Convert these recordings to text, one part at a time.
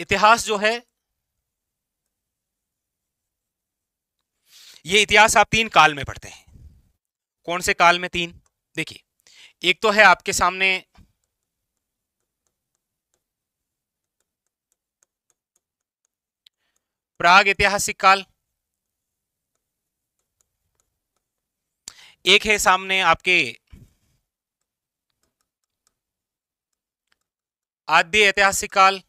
इतिहास जो है ये इतिहास आप तीन काल में पढ़ते हैं कौन से काल में तीन देखिए एक तो है आपके सामने प्राग ऐतिहासिक काल एक है सामने आपके आद्य ऐतिहासिक काल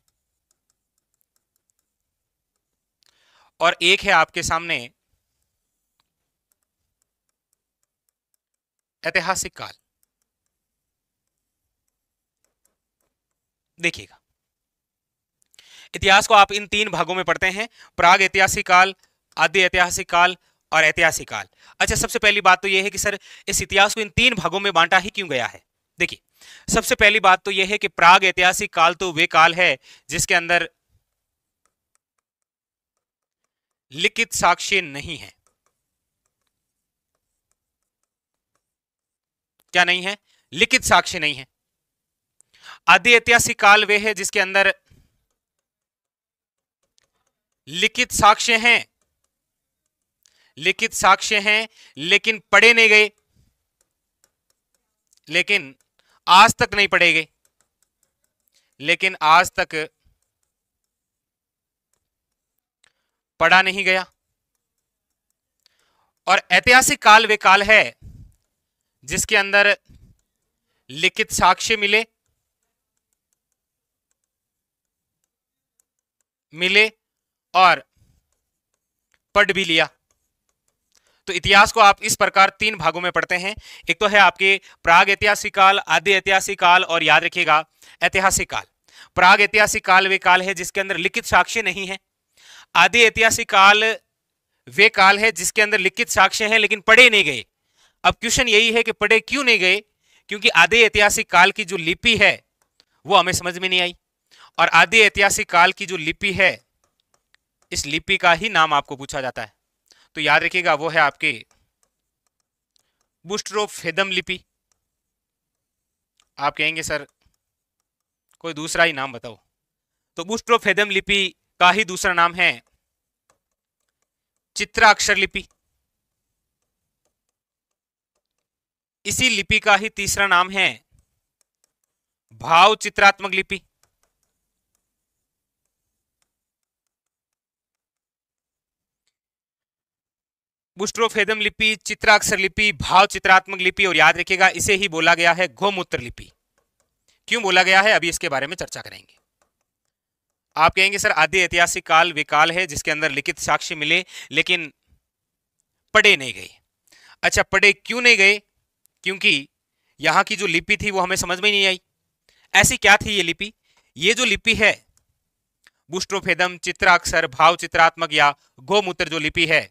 और एक है आपके सामने ऐतिहासिक काल देखिएगा इतिहास को आप इन तीन भागों में पढ़ते हैं प्राग ऐतिहासिक काल आदि ऐतिहासिक काल और ऐतिहासिक काल अच्छा सबसे पहली बात तो यह है कि सर इस इतिहास को इन तीन भागों में बांटा ही क्यों गया है देखिए सबसे पहली बात तो यह है कि प्राग ऐतिहासिक काल तो वे काल है जिसके अंदर लिखित साक्ष्य नहीं है क्या नहीं है लिखित साक्ष्य नहीं है आदि ऐतिहासिक काल वे है जिसके अंदर लिखित साक्ष्य हैं लिखित साक्ष्य हैं लेकिन पढ़े नहीं गए लेकिन आज तक नहीं पढ़े गए लेकिन आज तक पढ़ा नहीं गया और ऐतिहासिक काल वे काल है जिसके अंदर लिखित साक्ष्य मिले मिले और पढ़ भी लिया तो इतिहास को आप इस प्रकार तीन भागों में पढ़ते हैं एक तो है आपके प्राग ऐतिहासिक काल आदि ऐतिहासिक काल और याद रखिएगा ऐतिहासिक काल प्राग ऐतिहासिक काल वे काल है जिसके अंदर लिखित साक्ष्य नहीं है आदि ऐतिहासिक काल वे काल है जिसके अंदर लिखित साक्ष्य हैं लेकिन पढ़े नहीं गए अब क्वेश्चन यही है कि पढ़े क्यों नहीं गए क्योंकि आदि ऐतिहासिक काल की जो लिपि है वो हमें समझ में नहीं आई और आदि ऐतिहासिक काल की जो लिपि है इस लिपि का ही नाम आपको पूछा जाता है तो याद रखिएगा वो है आपके बुस्ट्रोफेदम लिपि आप कहेंगे सर कोई दूसरा ही नाम बताओ तो बुस्ट्रोफेदम लिपि का ही दूसरा नाम है चित्राक्षर लिपि इसी लिपि का ही तीसरा नाम है भाव चित्रात्मक लिपि बुस्ट्रोफेदम लिपि चित्राक्षर लिपि भाव चित्रात्मक लिपि और याद रखिएगा इसे ही बोला गया है गोमूत्र लिपि क्यों बोला गया है अभी इसके बारे में चर्चा करेंगे आप कहेंगे सर आदि ऐतिहासिक काल वे काल है जिसके अंदर लिखित साक्षी मिले लेकिन पढ़े नहीं गए अच्छा पढ़े क्यों नहीं गए क्योंकि यहां की जो लिपि थी वो हमें समझ में नहीं आई ऐसी क्या थी ये लिपि ये जो लिपि है बुष्टोफेदम चित्राक्षर भाव चित्रात्मक या गोमूत्र जो लिपि है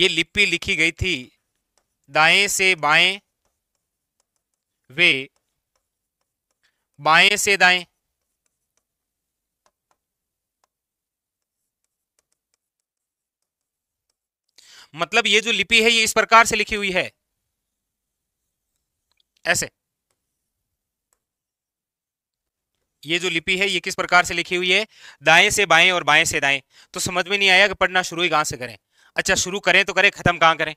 ये लिपि लिखी गई थी दाएं से बाएं वे बाएं से दाएं मतलब ये जो लिपि है ये इस प्रकार से लिखी हुई है ऐसे ये जो लिपि है ये किस प्रकार से लिखी हुई है दाएं से बाएं और बाएं से दाएं तो समझ में नहीं आया कि पढ़ना शुरू ही कहां से करें अच्छा शुरू करें तो करें खत्म कहां करें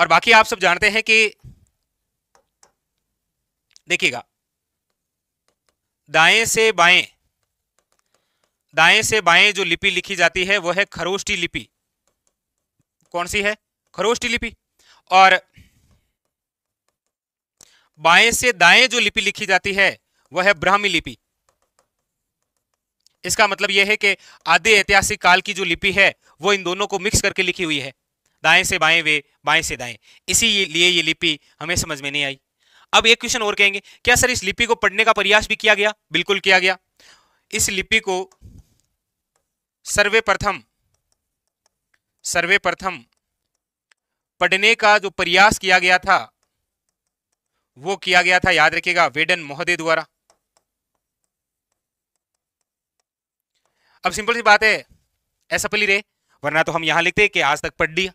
और बाकी आप सब जानते हैं कि देखिएगा दाएं से बाएं दाएं से बाएं जो लिपि लिखी जाती है वह है खरोष्टी लिपि कौन सी है खरोष्टी लिपि और बाएं से दाएं जो लिपि लिखी जाती है वह है ब्राह्मी लिपि इसका मतलब यह है कि आदि ऐतिहासिक काल की जो लिपि है वो इन दोनों को मिक्स करके लिखी हुई है दाएं से बाएं वे बाएं से दाएं इसी लिए ये लिपि हमें समझ में नहीं आई अब एक क्वेश्चन और कहेंगे क्या सर इस लिपि को पढ़ने का प्रयास भी किया गया बिल्कुल किया गया इस लिपि को सर्वे प्रथम सर्वे प्रथम पढ़ने का जो प्रयास किया गया था वो किया गया था याद रखिएगा वेडन महोदय द्वारा अब सिंपल सी बात है ऐसा पली रे वरना तो हम यहां लिखते कि आज तक पढ़ लिया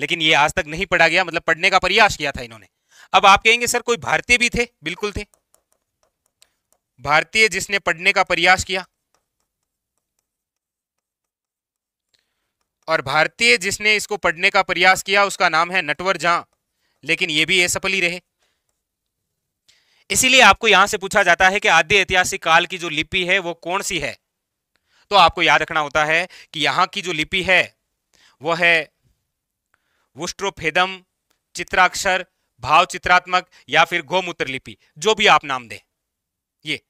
लेकिन ये आज तक नहीं पढ़ा गया मतलब पढ़ने का प्रयास किया था इन्होंने अब आप कहेंगे सर कोई भारतीय भी थे बिल्कुल थे भारतीय जिसने पढ़ने का प्रयास किया और भारतीय जिसने इसको पढ़ने का प्रयास किया उसका नाम है नटवर जहां लेकिन ये भी असफल ही रहे इसीलिए आपको यहां से पूछा जाता है कि आदि ऐतिहासिक काल की जो लिपि है वो कौन सी है तो आपको याद रखना होता है कि यहां की जो लिपि है वो है वुष्ट्रोफेदम चित्राक्षर भाव चित्रात्मक या फिर गोमूत्र लिपि जो भी आप नाम दें ये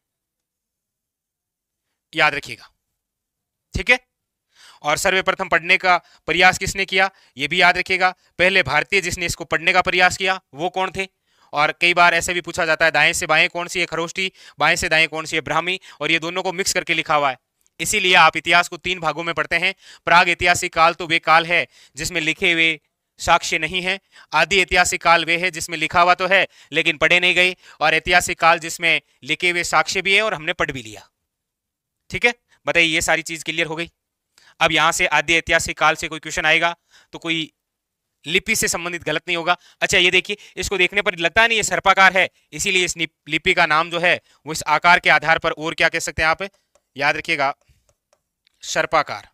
याद रखिएगा ठीक है और सर्वप्रथम पढ़ने का प्रयास किसने किया ये भी याद रखिएगा पहले भारतीय जिसने इसको पढ़ने का प्रयास किया वो कौन थे और कई बार ऐसे भी पूछा जाता है दाएं से बाएं कौन सी है खरोष्टी बाएं से दाएं कौन सी है ब्राह्मी और ये दोनों को मिक्स करके लिखा हुआ है इसीलिए आप इतिहास को तीन भागों में पढ़ते हैं प्राग ऐतिहासिक काल तो वे काल है जिसमें लिखे हुए साक्ष्य नहीं है आदि ऐतिहासिक काल वे है जिसमें लिखा हुआ तो है लेकिन पढ़े नहीं गए और ऐतिहासिक काल जिसमें लिखे हुए साक्ष्य भी है और हमने पढ़ भी लिया ठीक है बताइए ये सारी चीज क्लियर हो गई अब यहाँ से आदि ऐतिहासिक काल से कोई क्वेश्चन आएगा तो कोई लिपि से संबंधित गलत नहीं होगा अच्छा ये देखिए इसको देखने पर लगता नहीं ये सर्पाकार है इसीलिए इस लिपि का नाम जो है वो इस आकार के आधार पर और क्या कह सकते हैं आप याद रखिएगा सर्पाकार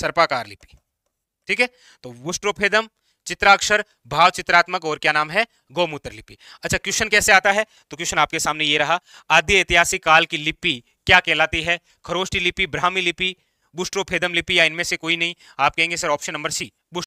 सर्पाकार लिपि ठीक है तो वुष्ट्रोफेदम चित्राक्षर भाव चित्रात्मक और क्या नाम है गोमूत्र लिपि अच्छा क्वेश्चन कैसे आता है तो क्वेश्चन आपके सामने ये रहा आदि ऐतिहासिक काल की लिपि क्या कहलाती है खरोष्टी लिपि ब्राह्मी लिपि बुस्ट्रोफेदम लिपि या इनमें से कोई नहीं आप कहेंगे सर ऑप्शन नंबर सी